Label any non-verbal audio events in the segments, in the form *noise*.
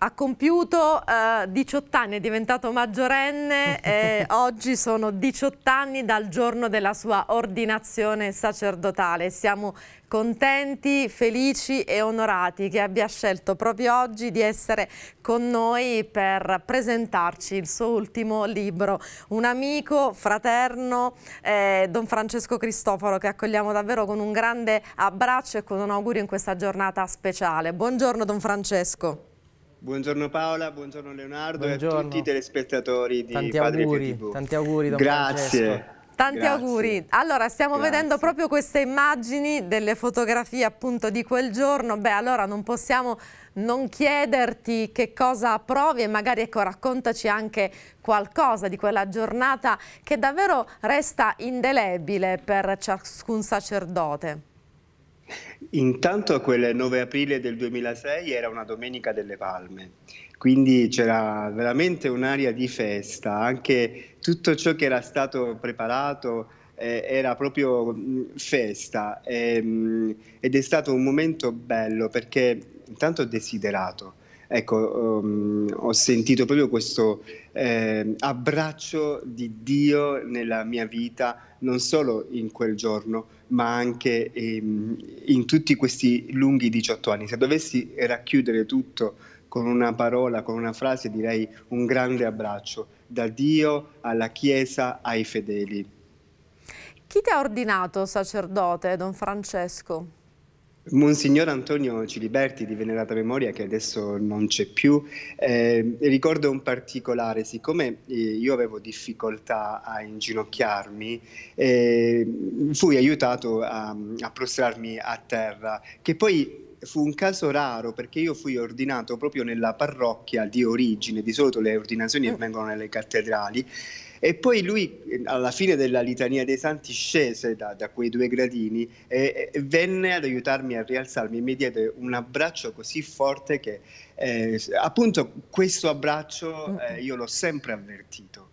ha compiuto eh, 18 anni, è diventato maggiorenne, e *laughs* oggi sono 18 anni dal giorno della sua ordinazione sacerdotale. Siamo contenti, felici e onorati che abbia scelto proprio oggi di essere con noi per presentarci il suo ultimo libro. Un amico fraterno, eh, Don Francesco Cristoforo, che accogliamo davvero con un grande abbraccio e con un augurio in questa giornata speciale. Buongiorno Don Francesco. Buongiorno Paola, buongiorno Leonardo buongiorno. e a tutti i telespettatori di tanti Padre auguri, TV. Tanti auguri, Don Grazie. Francesco. Tanti Grazie. auguri. Allora, stiamo Grazie. vedendo proprio queste immagini delle fotografie appunto di quel giorno. Beh, allora non possiamo non chiederti che cosa provi e magari ecco, raccontaci anche qualcosa di quella giornata che davvero resta indelebile per ciascun sacerdote. Intanto quel 9 aprile del 2006 era una domenica delle palme, quindi c'era veramente un'aria di festa, anche tutto ciò che era stato preparato eh, era proprio festa e, ehm, ed è stato un momento bello perché intanto ho desiderato Ecco, um, ho sentito proprio questo eh, abbraccio di Dio nella mia vita, non solo in quel giorno, ma anche ehm, in tutti questi lunghi 18 anni. Se dovessi racchiudere tutto con una parola, con una frase, direi un grande abbraccio da Dio alla Chiesa, ai fedeli. Chi ti ha ordinato sacerdote, Don Francesco? Monsignor Antonio Ciliberti di venerata memoria, che adesso non c'è più, eh, ricordo un particolare, siccome eh, io avevo difficoltà a inginocchiarmi, eh, fui aiutato a, a prostrarmi a terra, che poi fu un caso raro perché io fui ordinato proprio nella parrocchia di origine, di solito le ordinazioni avvengono mm. nelle cattedrali. E poi lui, eh, alla fine della Litania dei Santi, scese da, da quei due gradini e, e, venne ad aiutarmi a rialzarmi e mi diede un abbraccio così forte che, eh, appunto, questo abbraccio mm. eh, io l'ho sempre avvertito.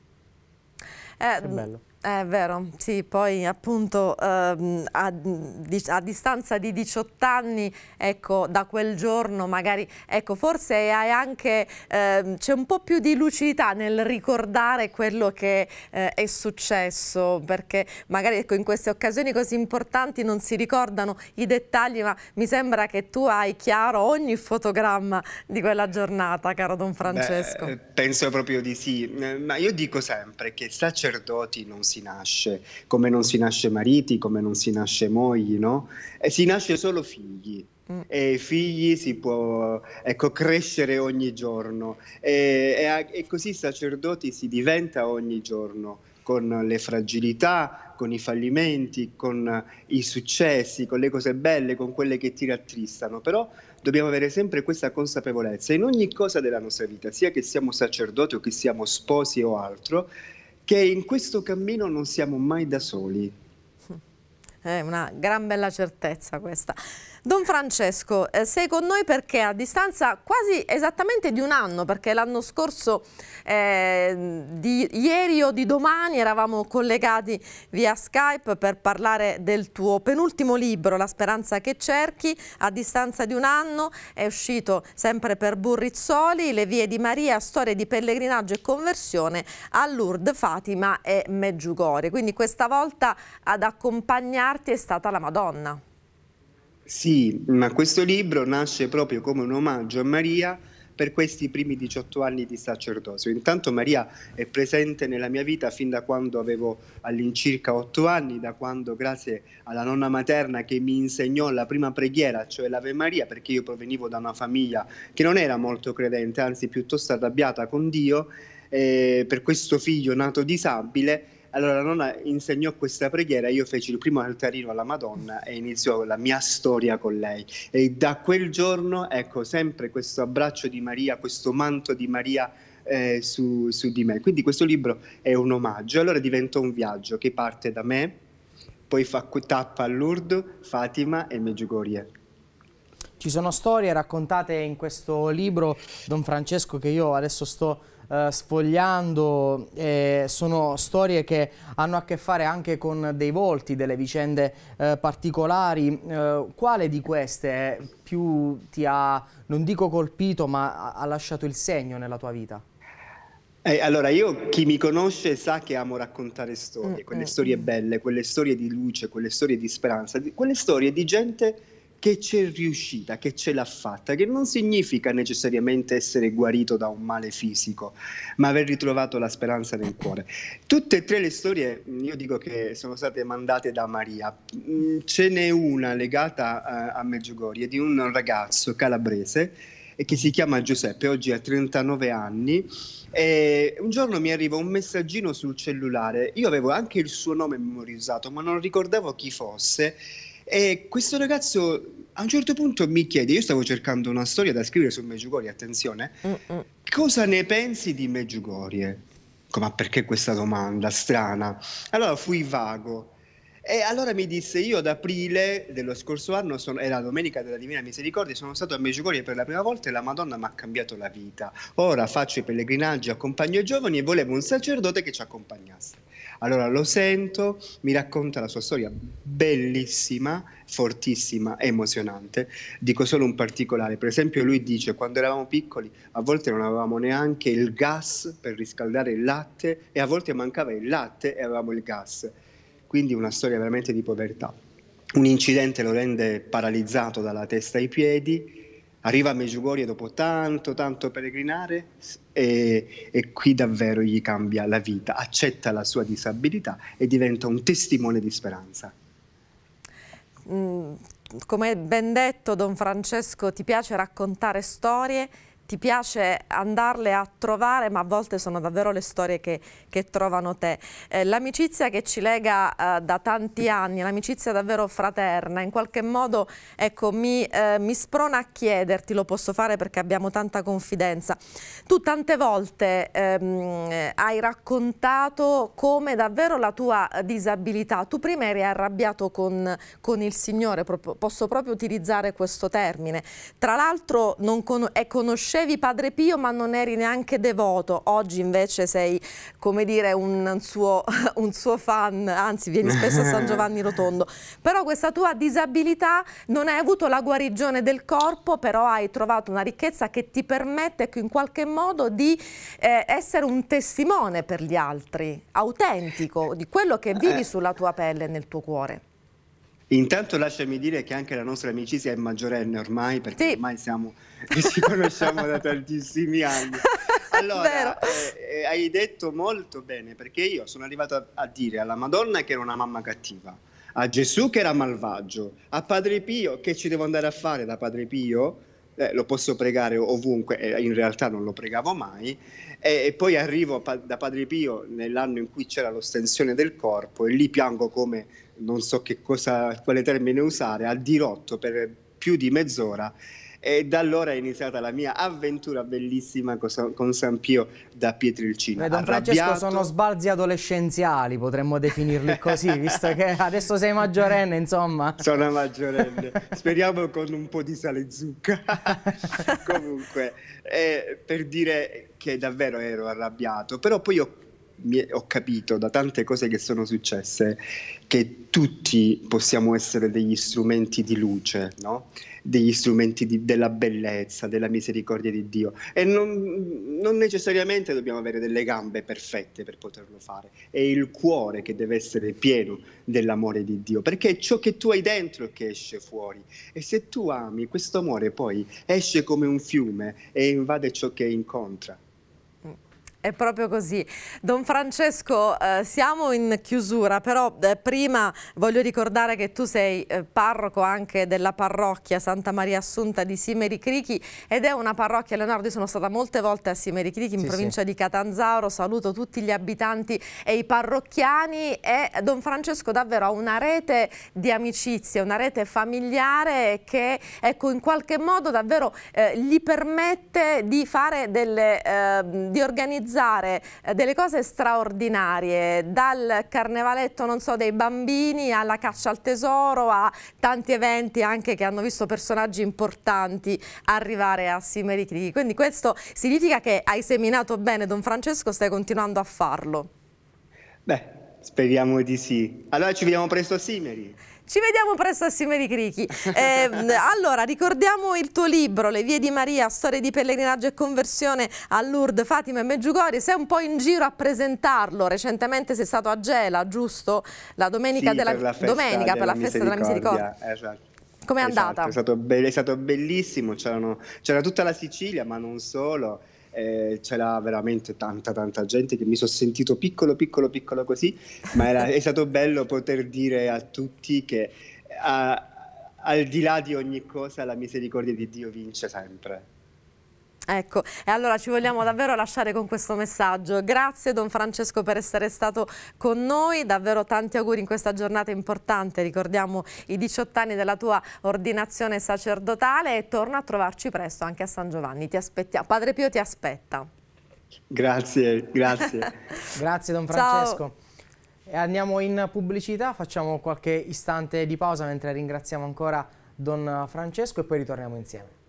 Eh, che bello. È eh, vero, sì, poi appunto ehm, a, a, distanza di 18 anni, ecco, da quel giorno magari, ecco, forse hai anche, ehm, c'è un po' più di lucidità nel ricordare quello che eh, è successo, perché magari ecco, in queste occasioni così importanti non si ricordano i dettagli, ma mi sembra che tu hai chiaro ogni fotogramma di quella giornata, caro Don Francesco. Beh, penso proprio di sì, ma io dico sempre che sacerdoti non si si nasce, come non si nasce mariti, come non si nasce mogli, no? E si nasce solo figli. Mm. E figli si può ecco, crescere ogni giorno e, e, e così sacerdoti si diventa ogni giorno con le fragilità, con i fallimenti, con i successi, con le cose belle, con quelle che ti rattristano, però dobbiamo avere sempre questa consapevolezza in ogni cosa della nostra vita, sia che siamo sacerdoti o che siamo sposi o altro, che in questo cammino non siamo mai da soli, è eh, una gran bella certezza questa. Don Francesco, eh, sei con noi perché a distanza quasi esattamente di un anno, perché l'anno scorso eh, di ieri o di domani eravamo collegati via Skype per parlare del tuo penultimo libro, La speranza che cerchi, a distanza di un anno è uscito sempre per Burrizzoli, Le vie di Maria, storie di pellegrinaggio e conversione a Lourdes, Fatima e Meggiugorie. Quindi questa volta ad accompagnarti Marti è stata la Madonna. Sì, ma questo libro nasce proprio come un omaggio a Maria per questi primi 18 anni di sacerdozio. Intanto Maria è presente nella mia vita fin da quando avevo all'incirca 8 anni, da quando grazie alla nonna materna che mi insegnò la prima preghiera, cioè l'Ave Maria, perché io provenivo da una famiglia che non era molto credente, anzi piuttosto arrabbiata con Dio, eh, per questo figlio nato disabile allora la nonna insegnò questa preghiera, io feci il primo altarino alla Madonna e iniziò la mia storia con lei. E da quel giorno, ecco, sempre questo abbraccio di Maria, questo manto di Maria eh, su, su di me. Quindi questo libro è un omaggio, allora diventa un viaggio che parte da me, poi fa tappa a Lourdes, Fatima e Meggiugorie. Ci sono storie raccontate in questo libro, Don Francesco, che io adesso sto eh, sfogliando, eh, sono storie che hanno a che fare anche con dei volti, delle vicende eh, particolari. Eh, quale di queste più ti ha, non dico colpito, ma ha lasciato il segno nella tua vita? Eh, allora, io chi mi conosce sa che amo raccontare storie, mm, quelle mm, storie mm. belle, quelle storie di luce, quelle storie di speranza, quelle storie di gente che c'è riuscita, che ce l'ha fatta, che non significa necessariamente essere guarito da un male fisico, ma aver ritrovato la speranza nel cuore. Tutte e tre le storie, io dico che sono state mandate da Maria. Mm, ce n'è una legata eh, a Meggiugorie di un ragazzo calabrese eh, che si chiama Giuseppe, oggi ha 39 anni. E un giorno mi arriva un messaggino sul cellulare, io avevo anche il suo nome memorizzato, ma non ricordavo chi fosse e questo ragazzo a un certo punto mi chiede, io stavo cercando una storia da scrivere su Meggiugorie, attenzione, Mm-mm. cosa ne pensi di Meggiugorie? Ma perché questa domanda strana? Allora fui vago. E allora mi disse: Io ad aprile dello scorso anno, sono, era domenica della Divina Misericordia, sono stato a Meggiugorie per la prima volta e la Madonna mi ha cambiato la vita. Ora faccio i pellegrinaggi, accompagno i giovani e volevo un sacerdote che ci accompagnasse. Allora lo sento, mi racconta la sua storia bellissima, fortissima, emozionante. Dico solo un particolare, per esempio lui dice quando eravamo piccoli a volte non avevamo neanche il gas per riscaldare il latte e a volte mancava il latte e avevamo il gas. Quindi una storia veramente di povertà. Un incidente lo rende paralizzato dalla testa ai piedi arriva a Meggiugorie dopo tanto, tanto peregrinare e, e, qui davvero gli cambia la vita, accetta la sua disabilità e diventa un testimone di speranza. Mm, come ben detto, Don Francesco, ti piace raccontare storie ti piace andarle a trovare, ma a volte sono davvero le storie che, che trovano te. Eh, l'amicizia che ci lega eh, da tanti anni, l'amicizia davvero fraterna, in qualche modo ecco, mi, eh, mi, sprona a chiederti, lo posso fare perché abbiamo tanta confidenza. Tu tante volte ehm, hai raccontato come davvero la tua disabilità, tu prima eri arrabbiato con, con il Signore, posso proprio utilizzare questo termine, tra l'altro è conosciuto conoscevi Padre Pio ma non eri neanche devoto, oggi invece sei come dire un suo, *laughs* un suo fan, anzi vieni spesso a San *laughs* Giovanni Rotondo, però questa tua disabilità non hai avuto la guarigione del corpo, però hai trovato una ricchezza che ti permette ecco, in qualche modo di eh, essere un testimone per gli altri, autentico, di quello che vivi eh. sulla tua pelle e nel tuo cuore. Intanto lasciami dire che anche la nostra amicizia è maggiorenne ormai, perché sì. ormai siamo, *laughs* ci conosciamo da tantissimi anni. *laughs* Allora, eh, eh, hai detto molto bene, perché io sono arrivato a, a dire alla Madonna che era una mamma cattiva, a Gesù che era malvagio, a Padre Pio, che ci devo andare a fare da Padre Pio? eh, lo posso pregare ovunque, eh, in realtà non lo pregavo mai, e, e poi arrivo pa- da Padre Pio nell'anno in cui c'era l'ostensione del corpo e lì piango come, non so che cosa, quale termine usare, a dirotto per più di mezz'ora e da allora è iniziata la mia avventura bellissima con San Pio da Pietrilcina. Beh, Don Arrabbiato... Francesco sono sbalzi adolescenziali, potremmo definirli *laughs* così, visto che adesso sei maggiorenne, insomma. Sono maggiorenne, speriamo con un po' di sale e zucca. *laughs* Comunque, eh, per dire che davvero ero arrabbiato, però poi ho ho capito da tante cose che sono successe che tutti possiamo essere degli strumenti di luce, no? degli strumenti di, della bellezza, della misericordia di Dio e non, non necessariamente dobbiamo avere delle gambe perfette per poterlo fare, è il cuore che deve essere pieno dell'amore di Dio, perché è ciò che tu hai dentro che esce fuori e se tu ami questo amore poi esce come un fiume e invade ciò che incontra. È proprio così. Don Francesco, eh, siamo in chiusura, però eh, prima voglio ricordare che tu sei eh, parroco anche della parrocchia Santa Maria Assunta di Simeri Crichi ed è una parrocchia, Leonardo, io sono stata molte volte a Simeri Crichi in sì, provincia sì. di Catanzaro, saluto tutti gli abitanti e i parrocchiani e eh, Don Francesco davvero ha una rete di amicizie, una rete familiare che ecco, in qualche modo davvero eh, gli permette di fare delle, ehm, di organizzare organizzare eh, delle cose straordinarie, dal carnevaletto so, dei bambini alla caccia al tesoro, a tanti eventi anche che hanno visto personaggi importanti arrivare a Simerichi. Quindi questo significa che hai seminato bene Don Francesco, stai continuando a farlo. Beh, speriamo di sì. Allora ci vediamo presto a Simeri. Ci vediamo presto assieme di Crichi. Eh, *laughs* allora, ricordiamo il tuo libro, Le vie di Maria, storie di pellegrinaggio e conversione a Lourdes, Fatima e Meggiugori. Sei un po' in giro a presentarlo. Recentemente sei stato a Gela, giusto? La domenica sì, della, per la festa, domenica, della, per la festa misericordia, della misericordia. Esatto. Com'è esatto, andata? È stato, be è stato bellissimo, c'era tutta la Sicilia, ma non solo eh, c'era veramente tanta tanta gente che mi sono sentito piccolo piccolo piccolo così, ma era, è stato bello poter dire a tutti che eh, a, al di là di ogni cosa la misericordia di Dio vince sempre. Ecco, e allora ci vogliamo davvero lasciare con questo messaggio. Grazie Don Francesco per essere stato con noi, davvero tanti auguri in questa giornata importante, ricordiamo i 18 anni della tua ordinazione sacerdotale e torna a trovarci presto anche a San Giovanni, ti aspettiamo, Padre Pio ti aspetta. Grazie, grazie. *laughs* grazie Don Francesco. Ciao. E andiamo in pubblicità, facciamo qualche istante di pausa mentre ringraziamo ancora Don Francesco e poi ritorniamo insieme.